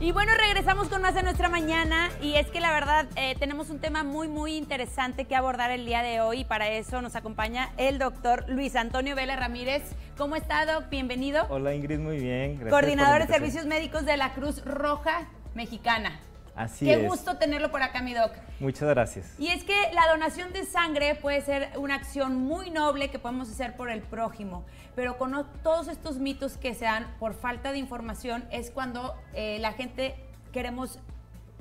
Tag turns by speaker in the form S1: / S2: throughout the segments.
S1: Y bueno, regresamos con más de nuestra mañana y es que la verdad eh, tenemos un tema muy, muy interesante que abordar el día de hoy y para eso nos acompaña el doctor Luis Antonio Vélez Ramírez. ¿Cómo está, Doc? Bienvenido.
S2: Hola, Ingrid, muy bien. Gracias Coordinador de Servicios
S1: Médicos de la Cruz Roja Mexicana.
S2: Así Qué gusto
S1: tenerlo por acá, mi doc.
S2: Muchas gracias.
S1: Y es que la donación de sangre puede ser una acción muy noble que podemos hacer por el prójimo, pero con todos estos mitos que se dan por falta de información es cuando eh, la gente queremos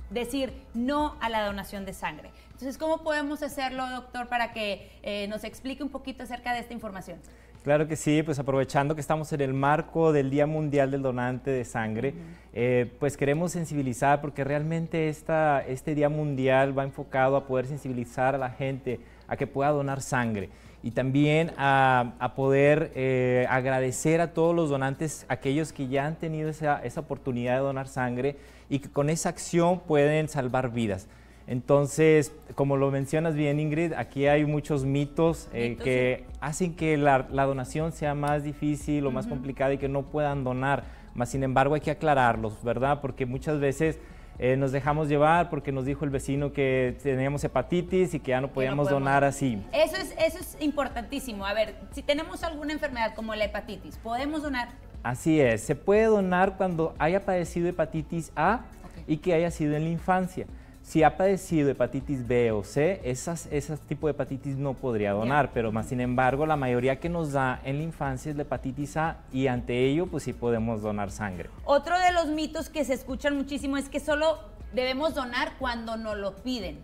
S1: decir no a la donación de sangre. Entonces, ¿cómo podemos hacerlo, doctor, para que eh, nos explique un poquito acerca de esta información?
S2: Claro que sí, pues aprovechando que estamos en el marco del Día Mundial del Donante de Sangre, eh, pues queremos sensibilizar porque realmente este Día Mundial va enfocado a poder sensibilizar a la gente a que pueda donar sangre y también a, poder eh, agradecer a todos los donantes, aquellos que ya han tenido esa oportunidad de donar sangre y que con esa acción pueden salvar vidas. Entonces, como lo mencionas bien Ingrid, aquí hay muchos mitos, eh, que hacen que la, donación sea más difícil o más complicada y que no puedan donar. Mas sin embargo, hay que aclararlos, ¿verdad? Porque muchas veces eh, nos dejamos llevar porque nos dijo el vecino que teníamos hepatitis y que ya no podíamos donar así.
S1: Eso es, importantísimo. A ver, si tenemos alguna enfermedad como la hepatitis, ¿podemos donar?
S2: Así es, se puede donar cuando haya padecido hepatitis A y que haya sido en la infancia. Si ha padecido hepatitis B o C, ese tipo de hepatitis no podría donar, pero más sin embargo la mayoría que nos da en la infancia es la hepatitis A y ante ello pues sí podemos donar sangre.
S1: Otro de los mitos que se escuchan muchísimo es que solo debemos donar cuando nos lo piden.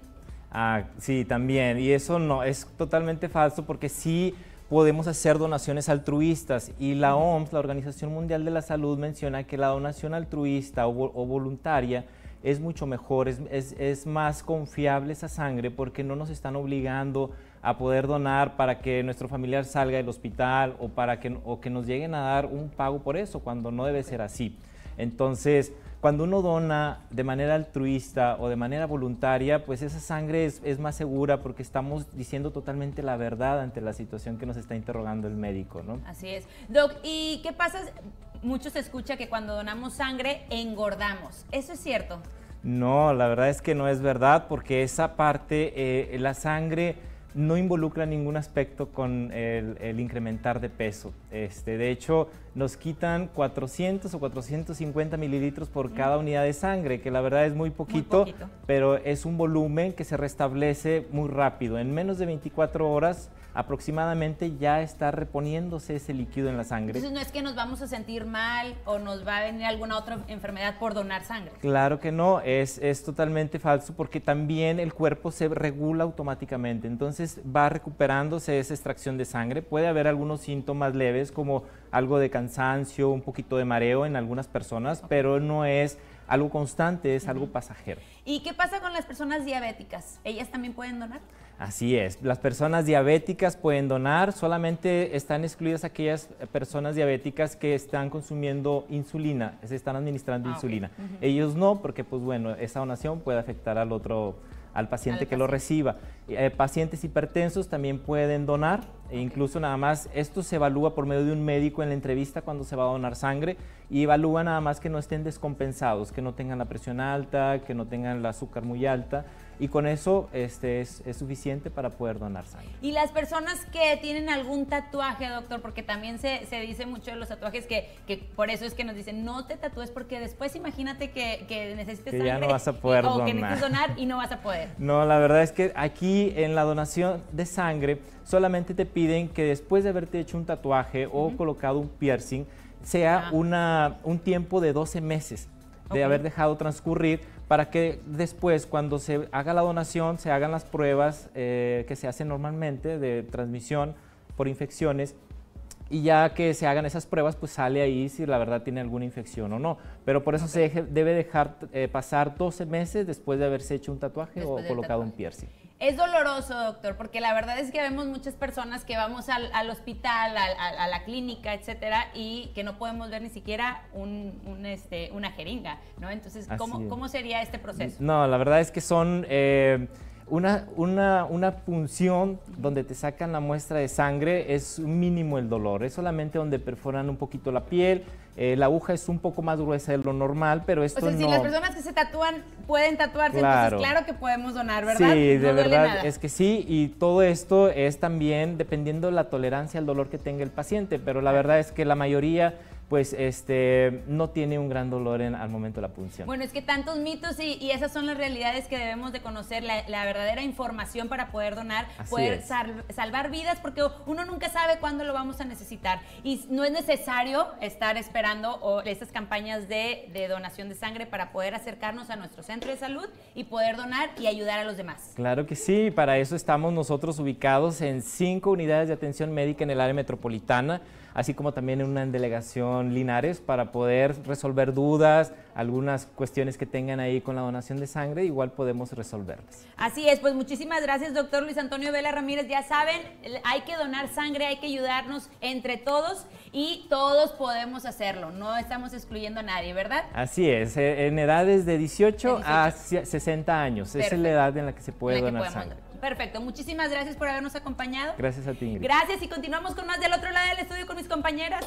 S2: Ah, sí, también. Y eso no, es totalmente falso porque sí podemos hacer donaciones altruistas y la OMS, la Organización Mundial de la Salud, menciona que la donación altruista o voluntaria es mucho mejor, es, más confiable esa sangre porque no nos están obligando a poder donar para que nuestro familiar salga del hospital o, para que, o que nos lleguen a dar un pago por eso, cuando no debe ser así. Entonces, cuando uno dona de manera altruista o de manera voluntaria, pues esa sangre es, más segura porque estamos diciendo totalmente la verdad ante la situación que nos está interrogando el médico, ¿no?
S1: Así es. Doc, ¿y qué pasa? Mucho se escucha que cuando donamos sangre engordamos. ¿Eso es cierto?
S2: No, la verdad es que no es verdad porque esa parte, eh, la sangre no involucra ningún aspecto con el, incrementar de peso. Este, de hecho, nos quitan 400 o 450 mililitros por mm. cada unidad de sangre, que la verdad es muy poquito, pero es un volumen que se restablece muy rápido. En menos de 24 horas aproximadamente ya está reponiéndose ese líquido en la sangre. Entonces no
S1: es que nos vamos a sentir mal o nos va a venir alguna otra enfermedad por donar sangre.
S2: Claro que no, es, es totalmente falso porque también el cuerpo se regula automáticamente. Entonces, va recuperándose esa extracción de sangre. Puede haber algunos síntomas leves como algo de cansancio, un poquito de mareo en algunas personas, pero no es algo constante, es algo pasajero.
S1: ¿Y qué pasa con las personas diabéticas? ¿Ellas también pueden donar?
S2: Así es, las personas diabéticas pueden donar, solamente están excluidas aquellas personas diabéticas que están consumiendo insulina, se están administrando ah, insulina. Ellos no, porque pues bueno, esa donación puede afectar al otro al paciente que lo reciba. Eh, pacientes hipertensos también pueden donar e incluso nada más, esto se evalúa por medio de un médico en la entrevista cuando se va a donar sangre y evalúa nada más que no estén descompensados, que no tengan la presión alta, que no tengan el azúcar muy alta y con eso este, es, es suficiente para poder donar sangre.
S1: Y las personas que tienen algún tatuaje, doctor, porque también se, se dice mucho de los tatuajes que, que, por eso es que nos dicen no te tatúes porque después imagínate que, que necesites sangre no vas a
S2: poder donar. o que necesites donar
S1: y no vas a poder.
S2: No, la verdad es que aquí en la donación de sangre solamente te piden que después de haberte hecho un tatuaje o colocado un piercing, sea ah. una, un tiempo de 12 meses de haber dejado transcurrir para que después cuando se haga la donación se hagan las pruebas eh, que se hacen normalmente de transmisión por infecciones y ya que se hagan esas pruebas, pues sale ahí si la verdad tiene alguna infección o no. Pero por eso se debe dejar eh, pasar 12 meses después de haberse hecho un tatuaje o colocado un piercing.
S1: Es doloroso, doctor, porque la verdad es que vemos muchas personas que vamos al, hospital, a, la clínica, etcétera, y que no podemos ver ni siquiera este, una jeringa, ¿no? Entonces, ¿cómo, sería este proceso?
S2: No, la verdad es que son eh, una, una, una punción donde te sacan la muestra de sangre, es mínimo el dolor, es solamente donde perforan un poquito la piel, eh, la aguja es un poco más gruesa de lo normal, pero esto no... O sea, si las personas
S1: que se tatúan pueden tatuarse, claro. entonces claro que podemos donar, ¿verdad? Sí, de verdad, es
S2: que sí, y todo esto es también dependiendo de la tolerancia al dolor que tenga el paciente, pero la verdad es que la mayoría pues este, no tiene un gran dolor en, al momento de la punción. Bueno,
S1: es que tantos mitos y, esas son las realidades que debemos de conocer, la, verdadera información para poder donar, poder salvar vidas, porque uno nunca sabe cuándo lo vamos a necesitar. Y no es necesario estar esperando o estas campañas de, de donación de sangre para poder acercarnos a nuestro centro de salud y poder donar y ayudar a los demás.
S2: Claro que sí, para eso estamos nosotros ubicados en cinco unidades de atención médica en el área metropolitana, así como también en una delegación Linares para poder resolver dudas, algunas cuestiones que tengan ahí con la donación de sangre, igual podemos resolverlas.
S1: Así es, pues muchísimas gracias doctor Luis Antonio Vela Ramírez. Ya saben, hay que donar sangre, hay que ayudarnos entre todos y todos podemos hacerlo, no estamos excluyendo a nadie, ¿verdad?
S2: Así es, e, en edades de 18, a 60 años, esa es la edad en la que se puede donar sangre.
S1: Perfecto, muchísimas gracias por habernos acompañado. Gracias a ti. Gracias y continuamos con más del otro lado del estudio con mis compañeras.